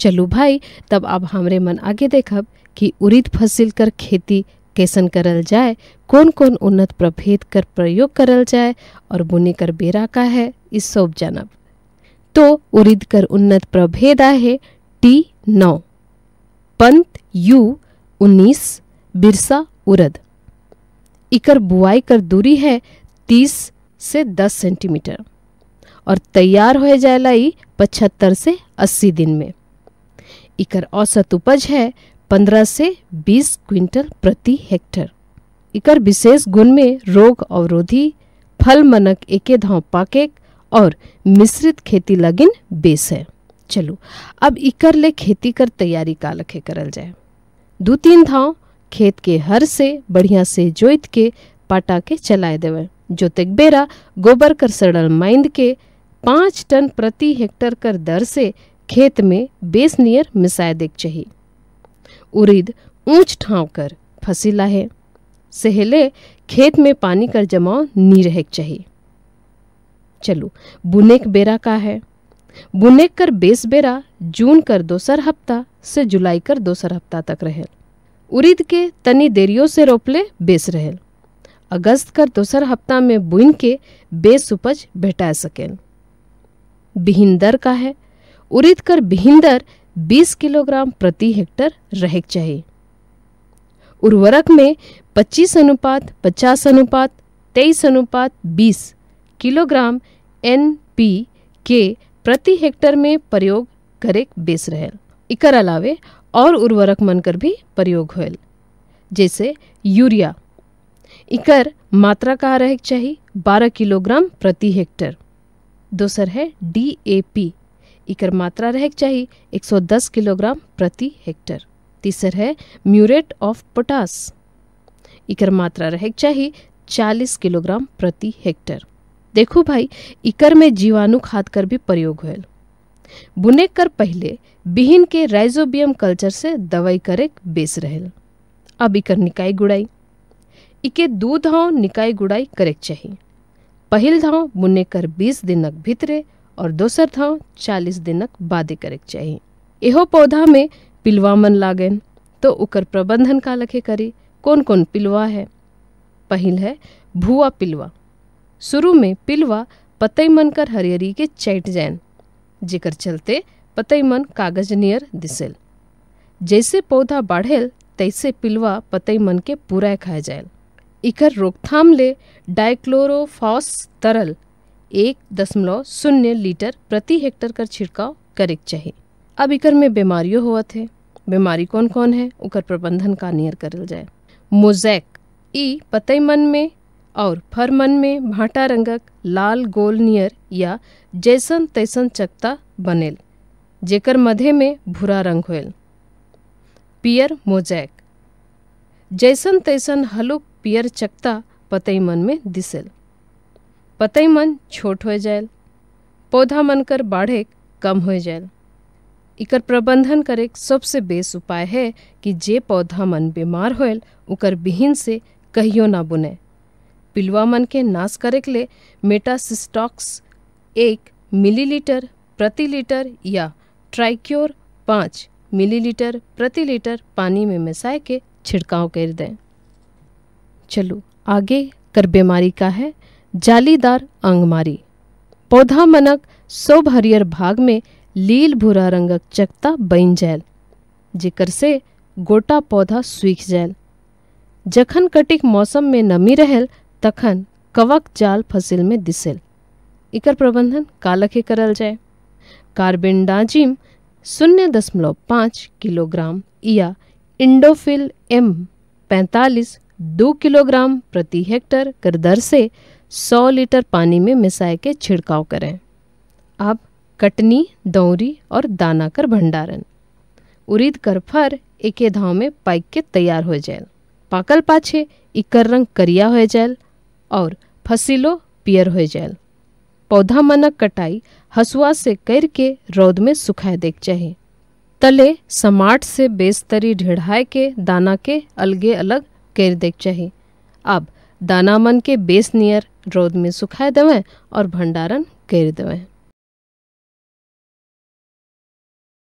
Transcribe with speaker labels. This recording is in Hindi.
Speaker 1: चलू भाई तब अब हमरे मन आगे देखब कि उरीद फसिल कर खेती कैसन करल जाए कौन कौन उन्नत प्रभेद कर प्रयोग करल जाए और बुने कर बेरा का है इस सब जानब तो उरीद कर उन्नत प्रभेद है टी नौ पंत यू उन्नीस बिरसा उरद इकर बुआई कर दूरी है तीस से दस सेंटीमीटर और तैयार हो जाए पचहत्तर से अस्सी दिन में इकर औसत उपज है 15 से 20 क्विंटल प्रति हेक्टर इकर विशेष गुण में रोग अवरोधी फल मनक एके धाव पाके और मिश्रित खेती लगिन बेस है चलू अब इकर ले खेती कर तैयारी का लखे करल जाए दू तीन धाव खेत के हर से बढ़िया से जोत के पाटा के चलाए देवे जोतेक बेरा गोबर कर सड़ल माइंद के पाँच टन प्रति हेक्टर कर दर से खेत में बेस नियर मिसाय देख चही उरीद ऊंच ठाव कर फसीला है सहेले खेत में पानी कर जमाव नी रहक चाहिए चलो बुनेक बेरा का है बुनेक कर बेस बेरा जून कर दोसर हफ्ता से जुलाई कर दोसर हफ्ता तक रहे उरीद के तनी देरियों से रोपले बेस रहे अगस्त कर दोसर हफ्ता में बुन के बेस उपज भेटा सकेल बिहिंदर का है उरिद कर भिंदर 20 किलोग्राम प्रति हेक्टर रह चाहिए उर्वरक में 25 अनुपात 50 अनुपात 23 अनुपात 20 किलोग्राम एन पी के प्रति हेक्टर में प्रयोग करे बेस रहे इकर अलावे और उर्वरक मन कर भी प्रयोग हो जैसे यूरिया इकर मात्रा कहाँ रह चाहिए 12 किलोग्राम प्रति हेक्टर दूसर है डी ए पी इकर मात्रा एक सौ 110 किलोग्राम प्रति हेक्टर तीसर है म्यूरेट ऑफ पोटास इकर मात्रा रहे चाहिए 40 किलोग्राम प्रति हेक्टर देखो भाई इकर में जीवाणु खाद कर भी प्रयोग हुए बुने कर पहले बिहिन के राइजोबियम कल्चर से दवाई करे बेस रहे अब इकर निकाय गुड़ाई इके दो धाव निकाय गुड़ाई करे चाहिए पहल धाव बुने कर बीस दिनक भीतरे और दोसर थाव चालीस दिनक बादे करक चाहिए एहो पौधा में पिलवा मन लागन तो उकर प्रबंधन का लखे करी कौन कौन पिलवा है पहल है भुआ पिलवा शुरू में पिलवा पतई मन कर हरियरी के चैट जैन जेकर चलते पतई मन कागज नियर दिसल जैसे पौधा बढ़ेल तैसे पिलवा पतई मन के पूरा खाए जाए इकर रोकथाम ले डाइक्लोरोफॉस तरल एक दशमलव शून्य लीटर प्रति हेक्टर कर छिड़काव करे चाहिए अब इकर में बीमारियों हुआ थे बीमारी कौन कौन है उकर प्रबंधन का नियर कर जाए मोजैक ई पतई मन में और फर मन में भाटा रंगक लाल गोल नियर या जैसन तैसन चकता बनेल जेकर मधे में भूरा रंग होल पियर मोजैक जैसन तैसन हलुक पियर चकता पतई मन में दिसेल पतई मन छोट हो जाए पौधा मन कर बाढ़े कम हो जाए इकर प्रबंधन करे सबसे बेस उपाय है कि जे पौधा मन बीमार होल उकर विहीन से कहियो ना बुने पिलुआ मन के नाश करे के लिए मेटासिस्टॉक्स एक मिलीलीटर प्रति लीटर या ट्राइक्योर पाँच मिलीलीटर प्रति लीटर पानी में मिसाए के छिड़काव कर दें चलो आगे कर बीमारी का है जालीदार अंगमारी पौधा मनक सब हरियर भाग में लील भूरा रंगक चकता बन जाएल जिकर से गोटा पौधा सूख जाएल जखन कटिक मौसम में नमी रहल तखन कवक जाल फसिल में दिसेल इकर प्रबंधन ही करल जाए डाजिम शून्य दशमलव पाँच किलोग्राम या इंडोफिल एम पैंतालीस दो किलोग्राम प्रति हेक्टर कर दर से 100 लीटर पानी में मिसाए के छिड़काव करें अब कटनी दौरी और दाना कर भंडारण उरीद कर फर एक धाव में पाइक के तैयार हो जाए पाकल पाछे इकर रंग करिया हो जाए और फसिलो पियर हो जाए पौधा मनक कटाई हसुआ से कर के रौद में सुखाए देख चाहिए तले समाट से बेस्तरी ढेढ़ाए के दाना के अलगे अलग कर देख चाहिए अब दानामन के बेस नियर रौद में सुखाए देवें और भंडारण कर देवें